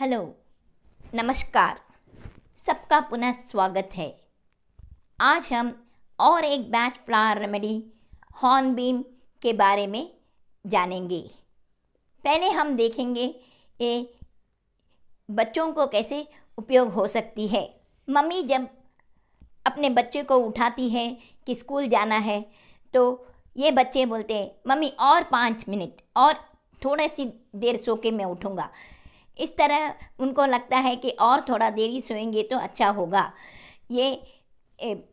hello नमस्कार सबका पुनः स्वागत है आज हम और एक बैच फ्लावर रेमेडी हॉर्नबीम के बारे में जानेंगे पहले हम देखेंगे ये बच्चों को कैसे उपयोग हो सकती है मम्मी जब अपने बच्चे को उठाती है कि स्कूल जाना है तो ये बच्चे बोलते हैं मम्मी और पाँच मिनट और थोड़ा सी देर सो के मैं उठूँगा इस तरह उनको लगता है कि और थोड़ा देरी सोएंगे तो अच्छा होगा ये ए,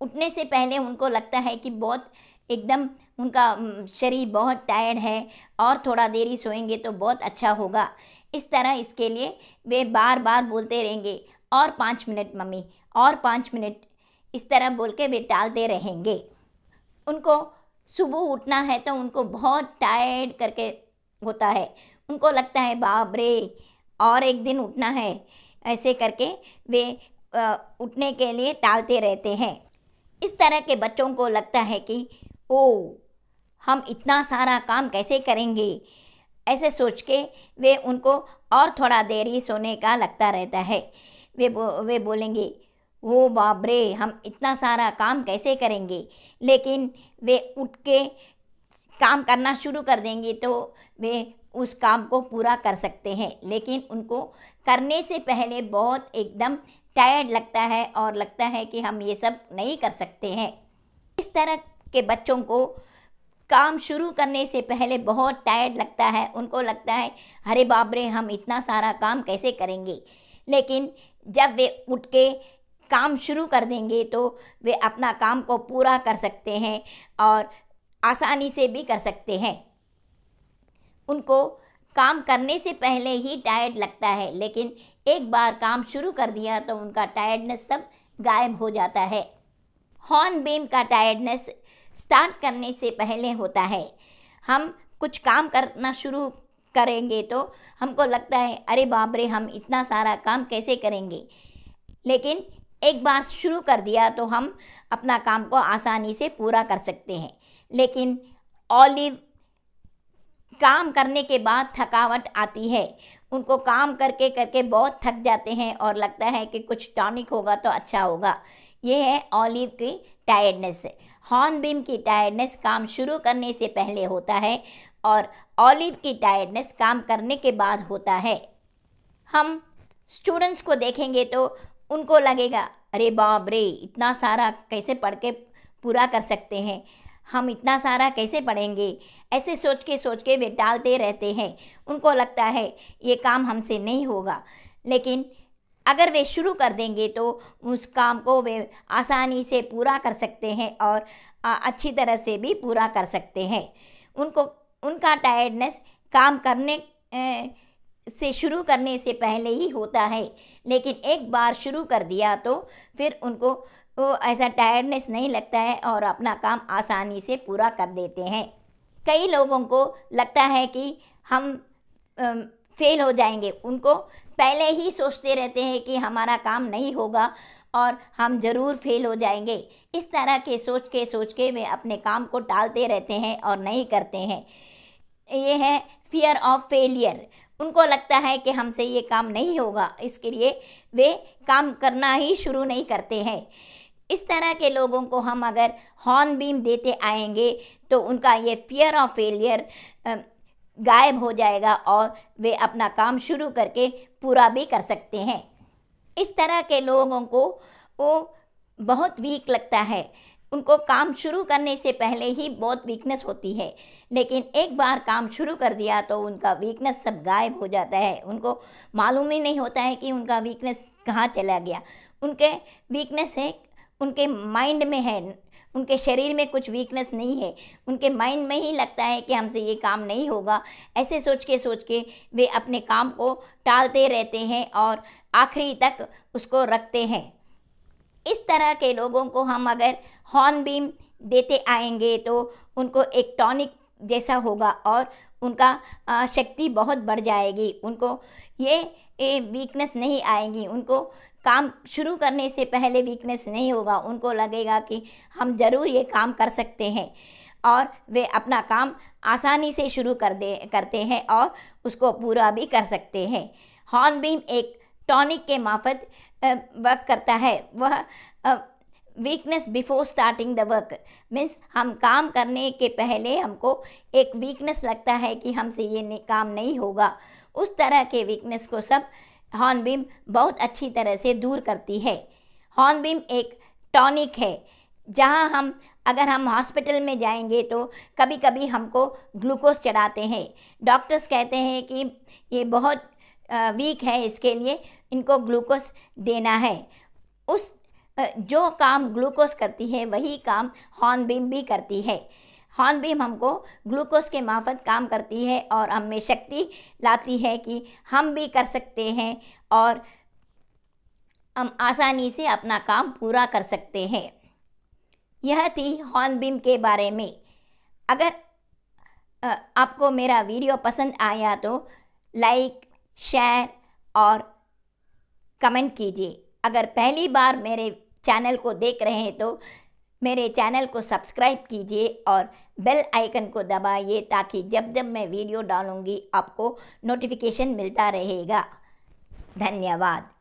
उठने से पहले उनको लगता है कि बहुत एकदम उनका शरीर बहुत टायर्ड है और थोड़ा देरी सोएंगे तो बहुत अच्छा होगा इस तरह इसके लिए वे बार बार बोलते रहेंगे और पाँच मिनट मम्मी और पाँच मिनट इस तरह बोल के वे टालते रहेंगे उनको सुबह उठना है तो उनको बहुत टायर्ड करके होता है उनको लगता है बाप रे और एक दिन उठना है ऐसे करके वे उठने के लिए टालते रहते हैं इस तरह के बच्चों को लगता है कि ओ हम इतना सारा काम कैसे करेंगे ऐसे सोच के वे उनको और थोड़ा देरी सोने का लगता रहता है वे बो, वे बोलेंगे वो बाबरे हम इतना सारा काम कैसे करेंगे लेकिन वे उठ के काम करना शुरू कर देंगे तो वे उस काम को पूरा कर सकते हैं लेकिन उनको करने से पहले बहुत एकदम टायर्ड लगता है और लगता है कि हम ये सब नहीं कर सकते हैं इस तरह के बच्चों को काम शुरू करने से पहले बहुत टायर्ड लगता है उनको लगता है अरे बाबरे हम इतना सारा काम कैसे करेंगे लेकिन जब वे उठ के काम शुरू कर देंगे तो वे अपना काम को पूरा कर सकते हैं और आसानी से भी कर सकते हैं उनको काम करने से पहले ही टायर्ड लगता है लेकिन एक बार काम शुरू कर दिया तो उनका टायर्डनेस सब गायब हो जाता है हॉर्न बीम का टायर्डनेस स्टार्ट करने से पहले होता है हम कुछ काम करना शुरू करेंगे तो हमको लगता है अरे बाप रे हम इतना सारा काम कैसे करेंगे लेकिन एक बार शुरू कर दिया तो हम अपना काम को आसानी से पूरा कर सकते हैं लेकिन ऑलिव काम करने के बाद थकावट आती है उनको काम करके करके बहुत थक जाते हैं और लगता है कि कुछ टॉनिक होगा तो अच्छा होगा ये है ऑलिव की टायर्डनेस हॉर्नबीम की टायर्डनेस काम शुरू करने से पहले होता है और ऑलिव की टायर्डनेस काम करने के बाद होता है हम स्टूडेंट्स को देखेंगे तो उनको लगेगा अरे बाप रे इतना सारा कैसे पढ़ के पूरा कर सकते हैं हम इतना सारा कैसे पढ़ेंगे ऐसे सोच के सोच के वे टालते रहते हैं उनको लगता है ये काम हमसे नहीं होगा लेकिन अगर वे शुरू कर देंगे तो उस काम को वे आसानी से पूरा कर सकते हैं और अच्छी तरह से भी पूरा कर सकते हैं उनको उनका टायर्डनेस काम करने से शुरू करने से पहले ही होता है लेकिन एक बार शुरू कर दिया तो फिर उनको वो तो ऐसा टायर्डनेस नहीं लगता है और अपना काम आसानी से पूरा कर देते हैं कई लोगों को लगता है कि हम फेल हो जाएंगे उनको पहले ही सोचते रहते हैं कि हमारा काम नहीं होगा और हम ज़रूर फेल हो जाएंगे इस तरह के सोच के सोच के वे अपने काम को टालते रहते हैं और नहीं करते हैं ये है फियर ऑफ फेलियर उनको लगता है कि हमसे ये काम नहीं होगा इसके लिए वे काम करना ही शुरू नहीं करते हैं इस तरह के लोगों को हम अगर हॉर्न बीम देते आएंगे तो उनका ये फियर ऑफ फेलियर गायब हो जाएगा और वे अपना काम शुरू करके पूरा भी कर सकते हैं इस तरह के लोगों को वो बहुत वीक लगता है उनको काम शुरू करने से पहले ही बहुत वीकनेस होती है लेकिन एक बार काम शुरू कर दिया तो उनका वीकनेस सब गायब हो जाता है उनको मालूम ही नहीं होता है कि उनका वीकनेस कहाँ चला गया उनके वीकनेस है उनके माइंड में है उनके शरीर में कुछ वीकनेस नहीं है उनके माइंड में ही लगता है कि हमसे ये काम नहीं होगा ऐसे सोच के सोच के वे अपने काम को टालते रहते हैं और आखिरी तक उसको रखते हैं इस तरह के लोगों को हम अगर हॉर्न बीम देते आएंगे तो उनको एक टॉनिक जैसा होगा और उनका शक्ति बहुत बढ़ जाएगी उनको ये वीकनेस नहीं आएगी उनको काम शुरू करने से पहले वीकनेस नहीं होगा उनको लगेगा कि हम ज़रूर ये काम कर सकते हैं और वे अपना काम आसानी से शुरू कर दे करते हैं और उसको पूरा भी कर सकते हैं हॉर्नबीम एक टॉनिक के माफत वर्क करता है वह weakness before starting the work means हम काम करने के पहले हमको एक वीकनेस लगता है कि हमसे ये काम नहीं होगा उस तरह के वीकनेस को सब हॉर्नबीम बहुत अच्छी तरह से दूर करती है हॉर्नबीम एक टॉनिक है जहाँ हम अगर हम हॉस्पिटल में जाएंगे तो कभी कभी हमको ग्लूकोज चढ़ाते हैं डॉक्टर्स कहते हैं कि ये बहुत वीक है इसके लिए इनको ग्लूकोज देना है उस जो काम ग्लूकोज करती है वही काम हॉर्नबीम भी करती है हॉर्नबीम हमको ग्लूकोज के माफत काम करती है और हम में शक्ति लाती है कि हम भी कर सकते हैं और हम आसानी से अपना काम पूरा कर सकते हैं यह थी हॉर्नबीम के बारे में अगर आपको मेरा वीडियो पसंद आया तो लाइक शेयर और कमेंट कीजिए अगर पहली बार मेरे चैनल को देख रहे हैं तो मेरे चैनल को सब्सक्राइब कीजिए और बेल आइकन को दबाइए ताकि जब जब मैं वीडियो डालूँगी आपको नोटिफिकेशन मिलता रहेगा धन्यवाद